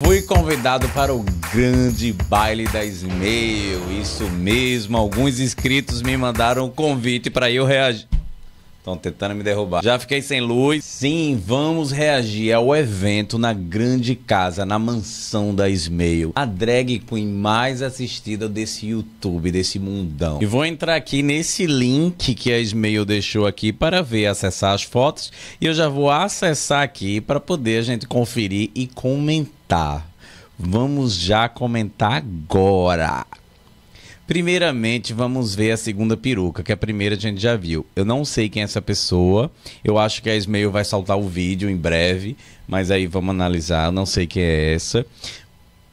Fui convidado para o grande baile das mil, isso mesmo. Alguns inscritos me mandaram um convite para eu reagir. Estão tentando me derrubar. Já fiquei sem luz. Sim, vamos reagir ao evento na grande casa, na mansão da Ismail. A drag queen mais assistida desse YouTube, desse mundão. E vou entrar aqui nesse link que a Ismail deixou aqui para ver, acessar as fotos. E eu já vou acessar aqui para poder a gente conferir e comentar. Vamos já comentar agora. Primeiramente, vamos ver a segunda peruca, que a primeira a gente já viu. Eu não sei quem é essa pessoa. Eu acho que a Ismail vai saltar o vídeo em breve, mas aí vamos analisar. Eu não sei quem é essa.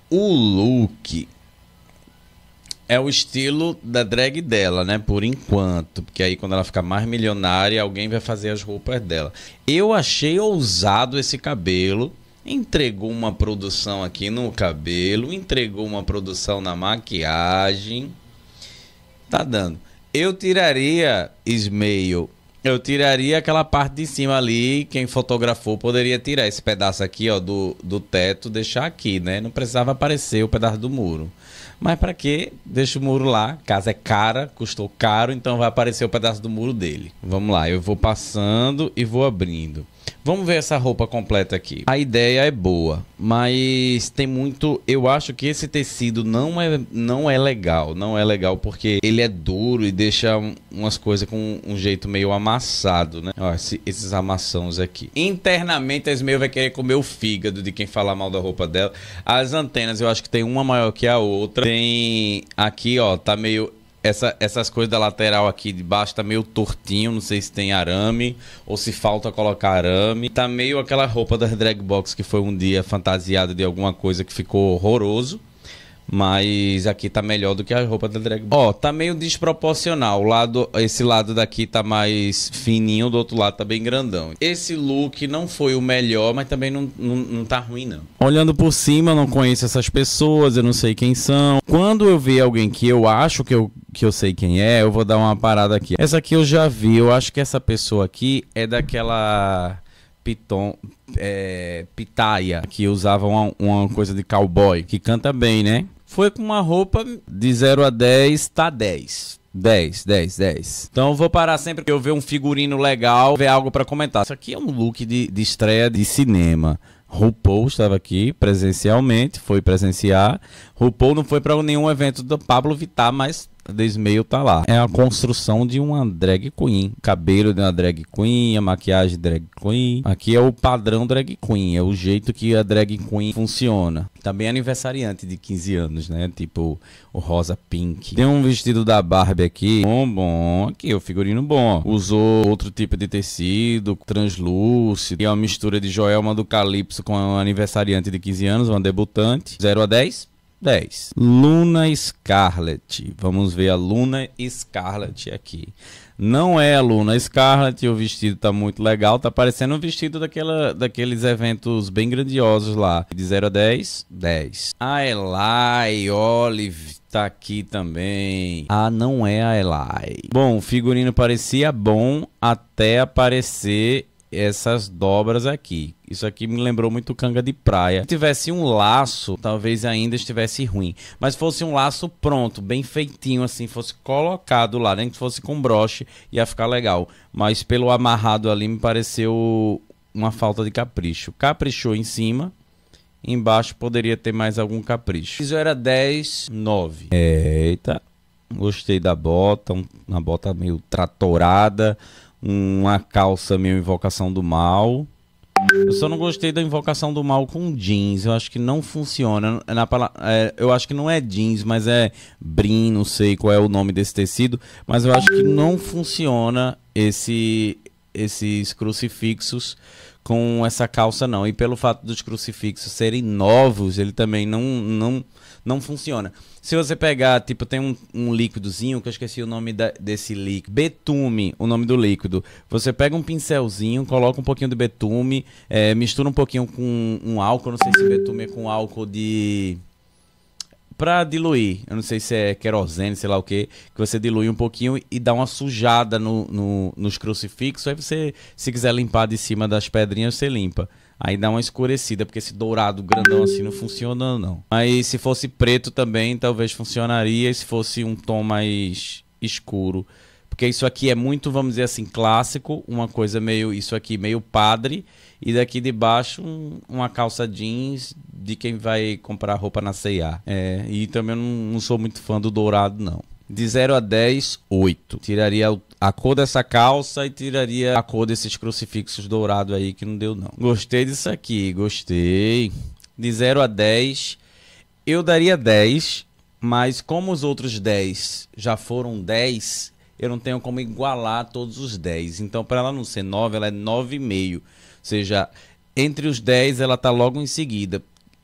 O look é o estilo da drag dela, né? Por enquanto. Porque aí, quando ela ficar mais milionária, alguém vai fazer as roupas dela. Eu achei ousado esse cabelo. Entregou uma produção aqui no cabelo, entregou uma produção na maquiagem. Tá dando. Eu tiraria esmeio. Eu tiraria aquela parte de cima ali. Quem fotografou poderia tirar esse pedaço aqui, ó, do, do teto, deixar aqui, né? Não precisava aparecer o pedaço do muro. Mas para que? Deixa o muro lá. Casa é cara, custou caro, então vai aparecer o pedaço do muro dele. Vamos lá, eu vou passando e vou abrindo. Vamos ver essa roupa completa aqui. A ideia é boa, mas tem muito. Eu acho que esse tecido não é, não é legal. Não é legal porque ele é duro e deixa umas coisas com um jeito meio amassado, né? Ó, esse, esses amassãos aqui. Internamente, a meio vai querer comer o fígado de quem falar mal da roupa dela. As antenas, eu acho que tem uma maior que a outra. Tem aqui, ó, tá meio essa, essas coisas da lateral aqui de baixo tá meio tortinho, não sei se tem arame ou se falta colocar arame. Tá meio aquela roupa das drag box que foi um dia fantasiada de alguma coisa que ficou horroroso. Mas aqui tá melhor do que a roupa da drag. Ó, oh, tá meio desproporcional. O lado, esse lado daqui tá mais fininho, do outro lado tá bem grandão. Esse look não foi o melhor, mas também não, não, não tá ruim, não. Olhando por cima, eu não conheço essas pessoas, eu não sei quem são. Quando eu ver alguém que eu acho que eu, que eu sei quem é, eu vou dar uma parada aqui. Essa aqui eu já vi, eu acho que essa pessoa aqui é daquela. Piton, é, Pitaia, que usava uma, uma coisa de cowboy, que canta bem, né? Foi com uma roupa de 0 a 10, tá 10. 10, 10, 10. Então eu vou parar sempre que eu ver um figurino legal, ver algo para comentar. Isso aqui é um look de, de estreia de cinema. RuPaul estava aqui presencialmente, foi presenciar. RuPaul não foi para nenhum evento do Pablo Vittar, mas Desmail tá lá. É a construção de uma drag queen. Cabelo de uma drag queen, a maquiagem drag queen. Aqui é o padrão drag queen, é o jeito que a drag queen funciona. Também é aniversariante de 15 anos, né? Tipo, o rosa pink. Tem um vestido da Barbie aqui. Bom, bom. Aqui, o figurino bom. Usou outro tipo de tecido, translúcido. E é uma mistura de Joelma do Calypso com um aniversariante de 15 anos, uma debutante. 0 a 10. 10. Luna Scarlet. Vamos ver a Luna Scarlet aqui. Não é a Luna Scarlet, o vestido tá muito legal, tá parecendo um vestido daquela, daqueles eventos bem grandiosos lá. De 0 a 10, 10. A Eli Olive tá aqui também. Ah, não é a Eli. Bom, o figurino parecia bom até aparecer essas dobras aqui. Isso aqui me lembrou muito canga de praia. Se tivesse um laço, talvez ainda estivesse ruim. Mas fosse um laço pronto, bem feitinho, assim, fosse colocado lá, nem que fosse com broche, ia ficar legal. Mas pelo amarrado ali me pareceu uma falta de capricho. Caprichou em cima, embaixo poderia ter mais algum capricho. Isso era 10, 9. Eita, gostei da bota, uma bota meio tratorada, uma calça meio invocação do mal. Eu só não gostei da invocação do mal com jeans. Eu acho que não funciona. Na é, eu acho que não é jeans, mas é brim, não sei qual é o nome desse tecido. Mas eu acho que não funciona esse, esses crucifixos com essa calça, não. E pelo fato dos crucifixos serem novos, ele também não, não não funciona. Se você pegar, tipo, tem um, um líquidozinho, que eu esqueci o nome da, desse líquido. Betume, o nome do líquido. Você pega um pincelzinho, coloca um pouquinho de betume, é, mistura um pouquinho com um álcool, não sei se betume é com álcool de para diluir. Eu não sei se é querosene, sei lá o que, que você dilui um pouquinho e dá uma sujada no, no, nos crucifixos. Aí você, se quiser limpar de cima das pedrinhas, você limpa. Aí dá uma escurecida, porque esse dourado grandão assim não funciona, não. Mas se fosse preto também, talvez funcionaria. Se fosse um tom mais escuro. Porque isso aqui é muito, vamos dizer assim, clássico. Uma coisa meio, isso aqui meio padre. E daqui de baixo, um, uma calça jeans de quem vai comprar roupa na C&A. É, e também eu não, não sou muito fã do dourado, não. De 0 a 10, 8. Tiraria a cor dessa calça e tiraria a cor desses crucifixos dourados aí que não deu, não. Gostei disso aqui, gostei. De 0 a 10, eu daria 10, mas como os outros 10 já foram 10, eu não tenho como igualar todos os 10. Então, para ela não ser 9, ela é 9,5. Ou seja, entre os 10 ela tá logo em seguida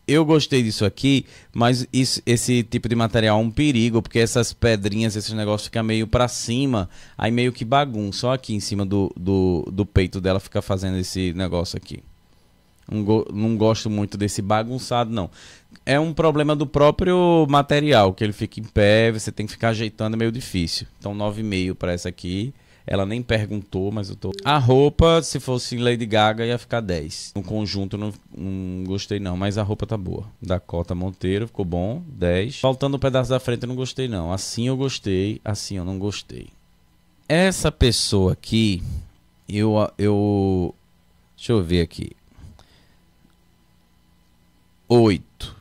eu gostei disso aqui, mas isso, esse tipo de material é um perigo, porque essas pedrinhas, esses negócios ficam meio para cima, aí meio que bagunça. Só aqui em cima do, do, do, peito dela fica fazendo esse negócio aqui. Não, go, não gosto muito desse bagunçado, não. É um problema do próprio material, que ele fica em pé, você tem que ficar ajeitando, é meio difícil. Então 9,5 para essa aqui. Ela nem perguntou, mas eu tô. A roupa, se fosse Lady Gaga, ia ficar 10. No conjunto, não, não gostei não, mas a roupa tá boa. Dakota Monteiro, ficou bom, 10. Faltando um pedaço da frente, eu não gostei não. Assim eu gostei, assim eu não gostei. Essa pessoa aqui, eu. eu deixa eu ver aqui. 8.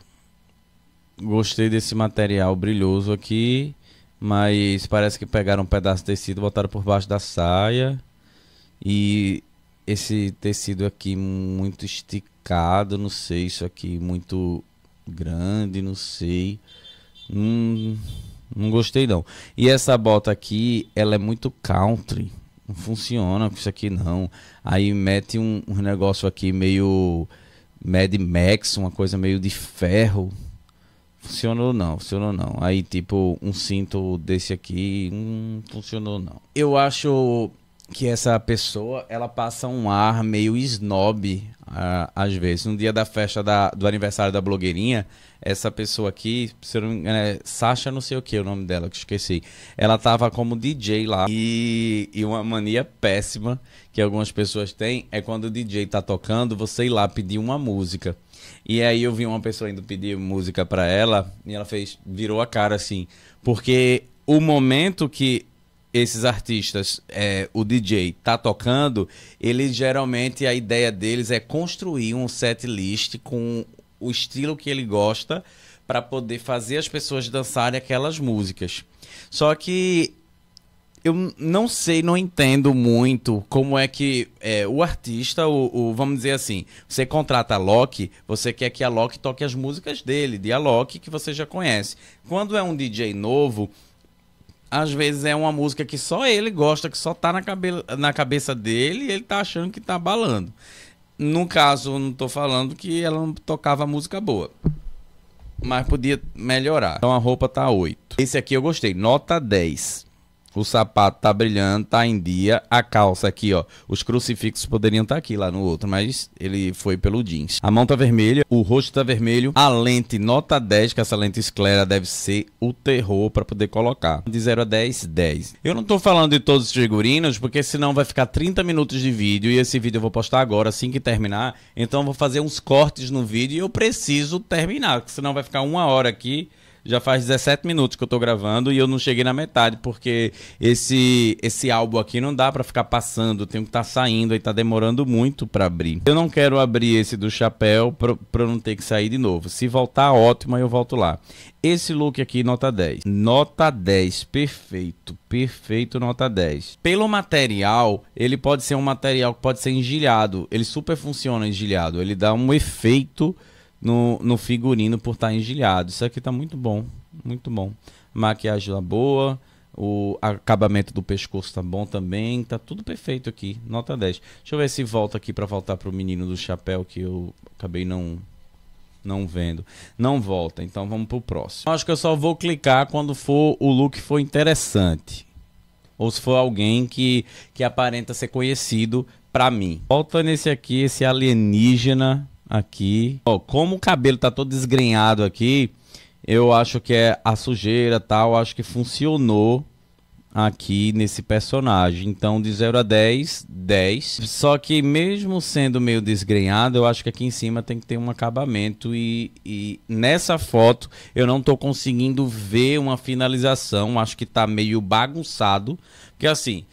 Gostei desse material brilhoso aqui. Mas parece que pegaram um pedaço de tecido, botaram por baixo da saia. E esse tecido aqui muito esticado, não sei, isso aqui muito grande, não sei. Hum, não gostei não. E essa bota aqui, ela é muito country. Não funciona com isso aqui não. Aí mete um, um negócio aqui meio Mad Max, uma coisa meio de ferro funcionou não, funcionou não. Aí, tipo, um cinto desse aqui, hum, funcionou não. Eu acho que essa pessoa, ela passa um ar meio snob ah, às vezes. No dia da festa da, do aniversário da blogueirinha, essa pessoa aqui, se eu não me engano, é Sasha não sei o que é o nome dela, que esqueci. Ela tava como DJ lá. E, e uma mania péssima que algumas pessoas têm é quando o DJ tá tocando, você ir lá pedir uma música. E aí eu vi uma pessoa indo pedir música para ela e ela fez, virou a cara assim, porque o momento que esses artistas, é, o DJ tá tocando, ele geralmente a ideia deles é construir um set list com o estilo que ele gosta para poder fazer as pessoas dançarem aquelas músicas. Só que eu não sei, não entendo muito como é que é, o artista, o, o, vamos dizer assim, você contrata a Loki, você quer que a Loki toque as músicas dele, de a Loki que você já conhece. Quando é um DJ novo, às vezes é uma música que só ele gosta, que só tá na, cabe na cabeça dele e ele tá achando que tá balando. No caso, não tô falando que ela não tocava música boa. Mas podia melhorar. Então a roupa tá 8. Esse aqui eu gostei, nota 10. O sapato tá brilhando, tá em dia. A calça aqui, ó. Os crucifixos poderiam estar tá aqui lá no outro, mas ele foi pelo jeans. A mão tá vermelha, o rosto tá vermelho. A lente nota 10, que essa lente esclera deve ser o terror para poder colocar. De 0 a 10, 10. Eu não tô falando de todos os figurinos, porque senão vai ficar 30 minutos de vídeo e esse vídeo eu vou postar agora, assim que terminar. Então eu vou fazer uns cortes no vídeo e eu preciso terminar, porque senão vai ficar uma hora aqui já faz 17 minutos que eu tô gravando e eu não cheguei na metade, porque esse esse álbum aqui não dá para ficar passando, tem que estar tá saindo e tá demorando muito para abrir. Eu não quero abrir esse do chapéu pra, pra não ter que sair de novo. Se voltar, ótimo, aí eu volto lá. Esse look aqui, nota 10. Nota 10, perfeito, perfeito, nota 10. Pelo material, ele pode ser um material que pode ser engilhado, ele super funciona engilhado, ele dá um efeito no, no figurino por estar tá engilhado. Isso aqui tá muito bom, muito bom. Maquiagem lá boa, o acabamento do pescoço tá bom também, tá tudo perfeito aqui, nota 10. Deixa eu ver se volta aqui para voltar pro menino do chapéu que eu acabei não não vendo. Não volta, então vamos pro próximo. Eu acho que eu só vou clicar quando for o look for interessante. Ou se for alguém que, que aparenta ser conhecido para mim. Volta nesse aqui, esse alienígena aqui. Ó, como o cabelo tá todo desgrenhado aqui, eu acho que é a sujeira tal, acho que funcionou aqui nesse personagem. Então, de 0 a 10, 10. Só que mesmo sendo meio desgrenhado, eu acho que aqui em cima tem que ter um acabamento. E, e nessa foto eu não tô conseguindo ver uma finalização. Acho que tá meio bagunçado. Porque assim,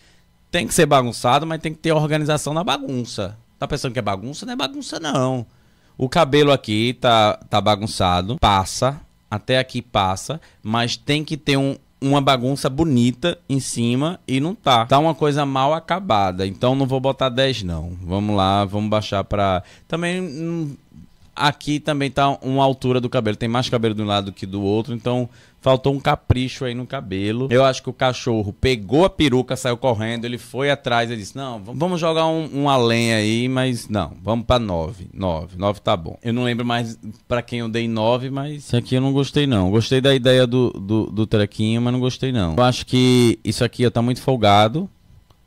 tem que ser bagunçado, mas tem que ter organização na bagunça. Tá pensando que é bagunça? Não é bagunça, não. O cabelo aqui tá, tá bagunçado, passa, até aqui passa, mas tem que ter um, uma bagunça bonita em cima e não tá. Tá uma coisa mal acabada, então não vou botar 10 não. Vamos lá, vamos baixar pra... Também hum, aqui também tá uma altura do cabelo, tem mais cabelo de um lado que do outro, então faltou um capricho aí no cabelo. Eu acho que o cachorro pegou a peruca, saiu correndo, ele foi atrás e disse: Não, vamos jogar um, um além aí, mas não, vamos pra nove. Nove, nove tá bom. Eu não lembro mais para quem eu dei nove, mas isso aqui eu não gostei não. Gostei da ideia do, do, do trequinho, mas não gostei não. Eu acho que isso aqui ó, tá muito folgado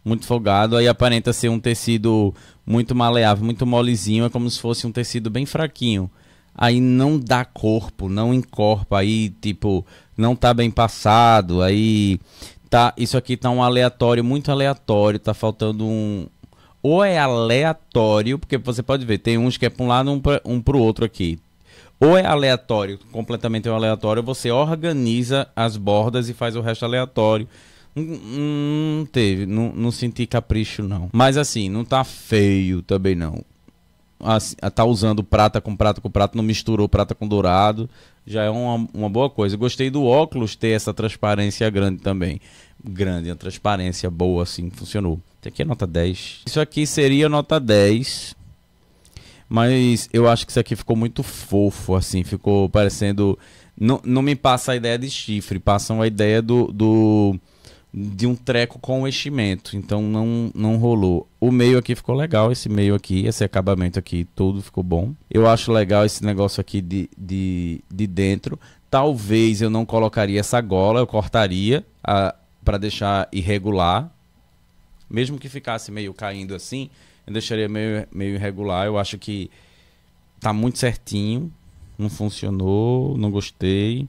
muito folgado, aí aparenta ser um tecido muito maleável, muito molezinho, é como se fosse um tecido bem fraquinho. Aí não dá corpo, não encorpa, aí tipo, não tá bem passado, aí tá, isso aqui tá um aleatório, muito aleatório, tá faltando um ou é aleatório, porque você pode ver, tem uns que é para um lado, um para um o outro aqui. Ou é aleatório, completamente aleatório, você organiza as bordas e faz o resto aleatório. Hum, hum teve, não, não senti capricho não. Mas assim, não tá feio também não a, a tá usando prata com prata com prata, não misturou prata com dourado, já é uma, uma boa coisa. Gostei do óculos ter essa transparência grande também. Grande, a transparência boa assim, funcionou. Isso aqui é nota 10. Isso aqui seria nota 10. Mas eu acho que isso aqui ficou muito fofo, assim, ficou parecendo. Não, não me passa a ideia de chifre, passam a ideia do, do de um treco com o enchimento, então não, não rolou. O meio aqui ficou legal, esse meio aqui, esse acabamento aqui, tudo ficou bom. Eu acho legal esse negócio aqui de, de, de dentro. Talvez eu não colocaria essa gola, eu cortaria ah, para deixar irregular. Mesmo que ficasse meio caindo assim, eu deixaria meio, meio irregular. Eu acho que tá muito certinho, não funcionou, não gostei.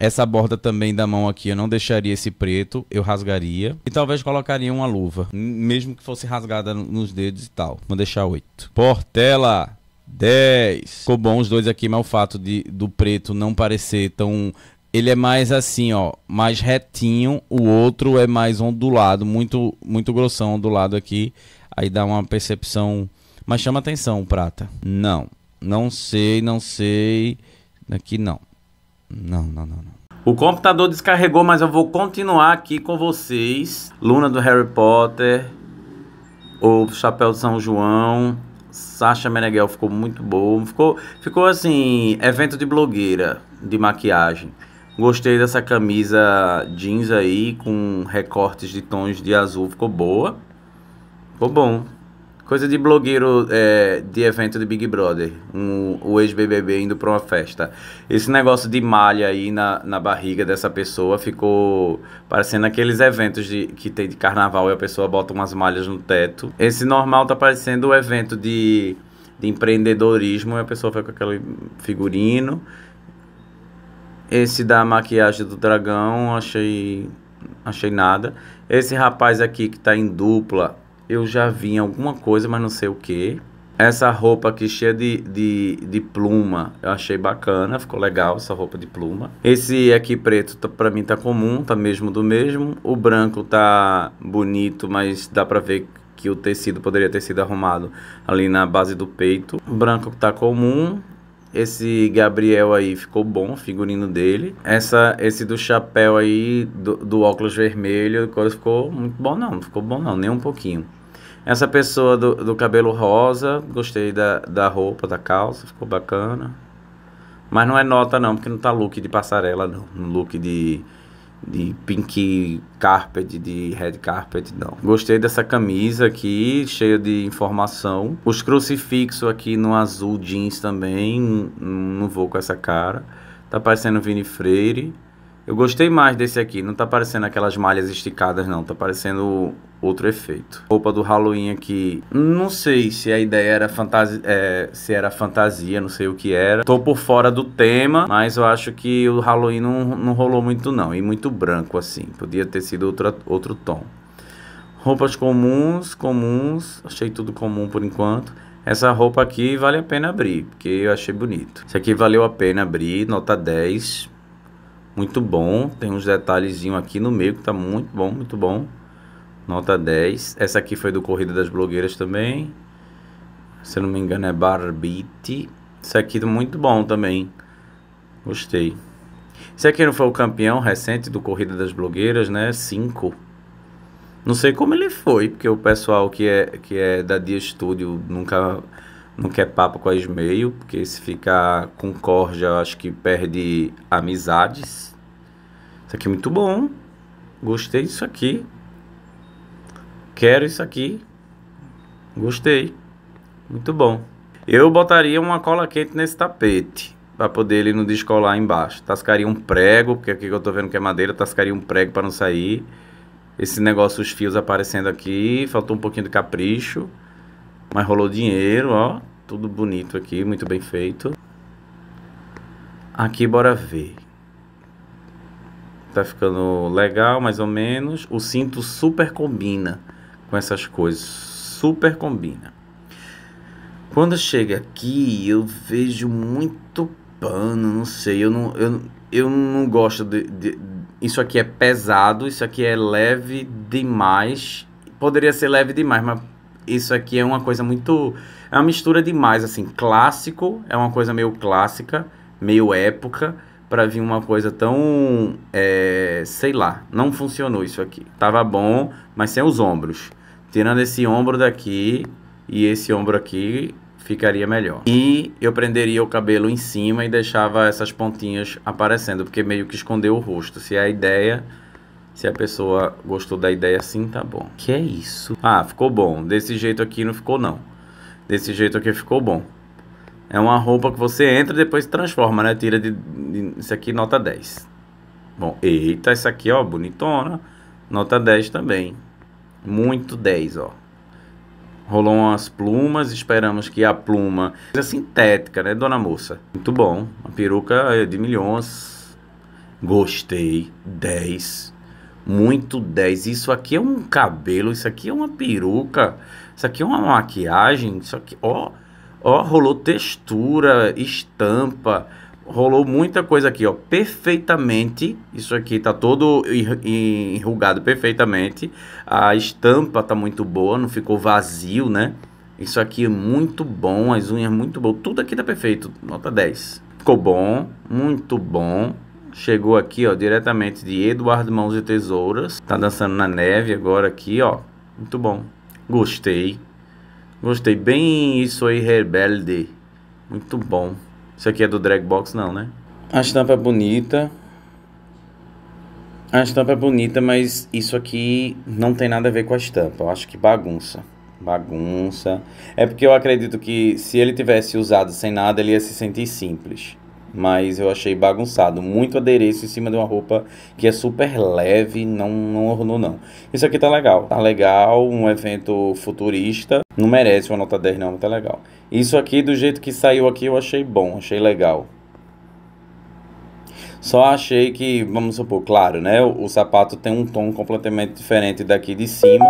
Essa borda também da mão aqui, eu não deixaria esse preto, eu rasgaria. E talvez colocaria uma luva, mesmo que fosse rasgada nos dedos e tal. Vou deixar 8. Portela, 10. Ficou bom os dois aqui, mas o fato de, do preto não parecer tão... Ele é mais assim, ó, mais retinho. O outro é mais ondulado, muito, muito grossão ondulado aqui. Aí dá uma percepção... Mas chama atenção, prata. Não, não sei, não sei. Aqui não. Não, não, não, não. O computador descarregou, mas eu vou continuar aqui com vocês. Luna do Harry Potter, o Chapéu de São João, Sasha Meneghel ficou muito bom. Ficou, ficou assim, evento de blogueira, de maquiagem. Gostei dessa camisa jeans aí, com recortes de tons de azul, ficou boa. Ficou bom. Coisa de blogueiro é, de evento de Big Brother, um, o ex-BBB indo pra uma festa. Esse negócio de malha aí na, na barriga dessa pessoa ficou parecendo aqueles eventos de, que tem de carnaval e a pessoa bota umas malhas no teto. Esse normal tá parecendo o evento de, de empreendedorismo e a pessoa fica com aquele figurino. Esse da maquiagem do dragão, achei achei nada. Esse rapaz aqui que tá em dupla eu já vi alguma coisa, mas não sei o que. Essa roupa aqui cheia de, de, de pluma, eu achei bacana, ficou legal essa roupa de pluma. Esse aqui preto, tá, pra mim tá comum, tá mesmo do mesmo. O branco tá bonito, mas dá pra ver que o tecido poderia ter sido arrumado ali na base do peito. O branco tá comum. Esse Gabriel aí ficou bom, o figurino dele. Essa, esse do chapéu aí, do, do óculos vermelho, ficou muito bom não, não ficou bom não, nem um pouquinho. Essa pessoa do, do cabelo rosa, gostei da, da roupa, da calça, ficou bacana. Mas não é nota não, porque não tá look de passarela não, look de, de pink carpet, de red carpet não. Gostei dessa camisa aqui, cheia de informação. Os crucifixos aqui no azul jeans também, não vou com essa cara. Tá parecendo Vini Freire. Eu gostei mais desse aqui, não tá parecendo aquelas malhas esticadas não, tá parecendo outro efeito. Roupa do Halloween aqui, não sei se a ideia era fantasia, é, se era fantasia, não sei o que era. Tô por fora do tema, mas eu acho que o Halloween não, não rolou muito não, e muito branco assim, podia ter sido outro, outro tom. Roupas comuns, comuns, achei tudo comum por enquanto. Essa roupa aqui vale a pena abrir, porque eu achei bonito. Isso aqui valeu a pena abrir, nota 10. Muito bom, tem uns detalhezinhos aqui no meio que tá muito bom, muito bom. Nota 10. Essa aqui foi do Corrida das Blogueiras também. Se eu não me engano é Barbite. Isso aqui é muito bom também. Gostei. Esse aqui não foi o campeão recente do Corrida das Blogueiras, né? 5. Não sei como ele foi, porque o pessoal que é, que é da Dia Studio nunca nunca quer é papo com a Esmeio porque se ficar com corja, eu acho que perde amizades. Isso aqui é muito bom. Gostei disso aqui. Quero isso aqui. Gostei. Muito bom. Eu botaria uma cola quente nesse tapete para poder ele não descolar embaixo. Tascaria um prego, porque aqui que eu tô vendo que é madeira, tascaria um prego para não sair. Esse negócio, os fios aparecendo aqui, faltou um pouquinho de capricho, mas rolou dinheiro, ó. Tudo bonito aqui, muito bem feito. Aqui, bora ver. Tá ficando legal, mais ou menos. O cinto super combina com essas coisas. Super combina. Quando chega aqui, eu vejo muito pano, não sei, eu não, eu, eu não gosto de, de Isso aqui é pesado, isso aqui é leve demais. Poderia ser leve demais, mas isso aqui é uma coisa muito. É uma mistura demais, assim. Clássico, é uma coisa meio clássica, meio época, para vir uma coisa tão. É, sei lá, não funcionou isso aqui. Tava bom, mas sem os ombros. Tirando esse ombro daqui e esse ombro aqui, ficaria melhor. E eu prenderia o cabelo em cima e deixava essas pontinhas aparecendo, porque meio que escondeu o rosto. Se é a ideia, se a pessoa gostou da ideia assim, tá bom. Que é isso? Ah, ficou bom. Desse jeito aqui não ficou não. Desse jeito aqui ficou bom. É uma roupa que você entra e depois transforma, né? Tira de, de... Isso aqui, nota 10. Bom, eita, essa aqui, ó, bonitona. Nota 10 também. Muito 10, ó. Rolou umas plumas, esperamos que a pluma seja sintética, né, dona moça? Muito bom. Uma peruca eh, de milhões. Gostei. 10. Muito 10. Isso aqui é um cabelo, isso aqui é uma peruca, isso aqui é uma maquiagem, isso aqui, ó, ó, rolou textura, estampa rolou muita coisa aqui, ó. Perfeitamente. Isso aqui tá todo enrugado perfeitamente. A estampa tá muito boa, não ficou vazio, né? Isso aqui é muito bom, as unhas muito bom. Tudo aqui tá perfeito, nota 10. Ficou bom, muito bom. Chegou aqui, ó, diretamente de Eduardo Mãos e Tesouras. Tá dançando na neve agora aqui, ó. Muito bom. Gostei. Gostei bem isso aí, Rebelde. Muito bom. Isso aqui é do Dragbox, não, né? A estampa é bonita. A estampa é bonita, mas isso aqui não tem nada a ver com a estampa. Eu acho que bagunça. Bagunça. É porque eu acredito que se ele tivesse usado sem nada, ele ia se sentir simples mas eu achei bagunçado. Muito adereço em cima de uma roupa que é super leve, não, não ornou não. Isso aqui tá legal, tá legal, um evento futurista, não merece uma nota 10 não, tá legal. Isso aqui, do jeito que saiu aqui, eu achei bom, achei legal. Só achei que, vamos supor, claro, né, o, sapato tem um tom completamente diferente daqui de cima,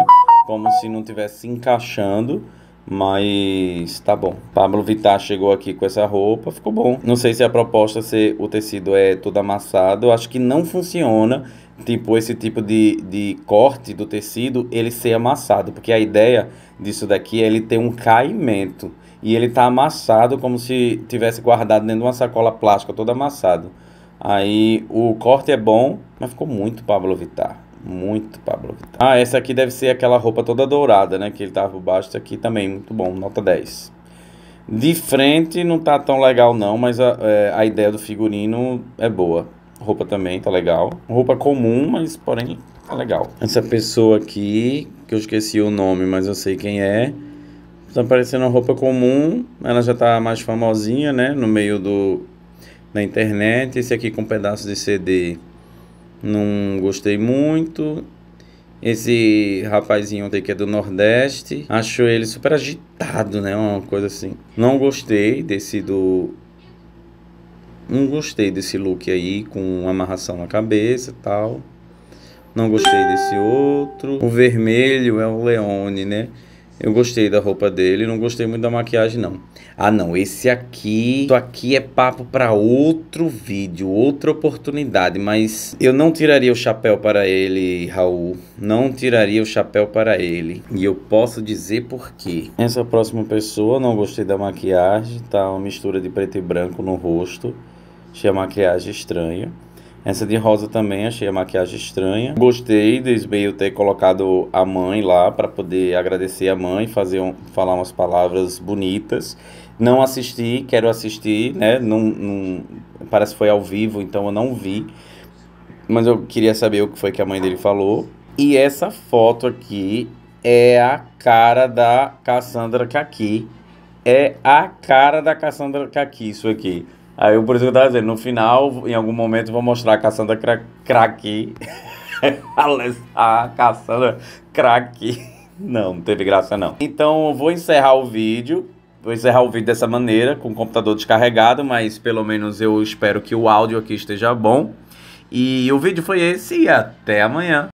como se não tivesse encaixando, mas tá bom. Pablo Vittar chegou aqui com essa roupa, ficou bom. Não sei se a proposta ser o tecido é todo amassado, acho que não funciona. Tipo, esse tipo de, de corte do tecido, ele ser amassado. Porque a ideia disso daqui é ele ter um caimento. E ele tá amassado como se tivesse guardado dentro de uma sacola plástica, todo amassado. Aí o corte é bom, mas ficou muito Pablo Vittar. Muito Pablo Vittar. Ah, essa aqui deve ser aquela roupa toda dourada, né? Que ele tava por baixo. aqui também, muito bom. Nota 10. De frente não tá tão legal não, mas a, é, a ideia do figurino é boa. Roupa também tá legal. Roupa comum, mas porém tá legal. Essa pessoa aqui, que eu esqueci o nome, mas eu sei quem é. Tá parecendo uma roupa comum. Ela já tá mais famosinha, né? No meio do... Na internet. Esse aqui com um pedaço de CD não gostei muito. Esse rapazinho ontem que é do Nordeste, achou ele super agitado, né? Uma coisa assim. Não gostei desse do. Não gostei desse look aí, com amarração na cabeça e tal. Não gostei desse outro. O vermelho é o Leone, né? Eu gostei da roupa dele, não gostei muito da maquiagem, não. Ah, não, esse aqui... Isso aqui é papo para outro vídeo, outra oportunidade, mas eu não tiraria o chapéu para ele, Raul. Não tiraria o chapéu para ele. E eu posso dizer por quê. Essa próxima pessoa, não gostei da maquiagem, tá uma mistura de preto e branco no rosto. Achei a maquiagem estranha. Essa de rosa também achei a maquiagem estranha. Gostei de Ismael ter colocado a mãe lá para poder agradecer a mãe, fazer um, falar umas palavras bonitas. Não assisti, quero assistir, né? Não, parece que foi ao vivo, então eu não vi. Mas eu queria saber o que foi que a mãe dele falou. E essa foto aqui é a cara da Cassandra Kaki. É a cara da Cassandra Kaki, isso aqui. Aí eu, por isso que eu tava dizendo, no final, em algum momento, vou mostrar a caçanda Cra Craque. a caçanda Craque. Não, não teve graça não. Então, vou encerrar o vídeo. Vou encerrar o vídeo dessa maneira, com o computador descarregado, mas pelo menos eu espero que o áudio aqui esteja bom. E o vídeo foi esse e até amanhã.